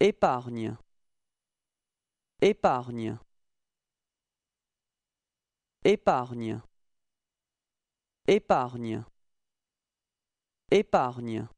Épargne épargne épargne épargne épargne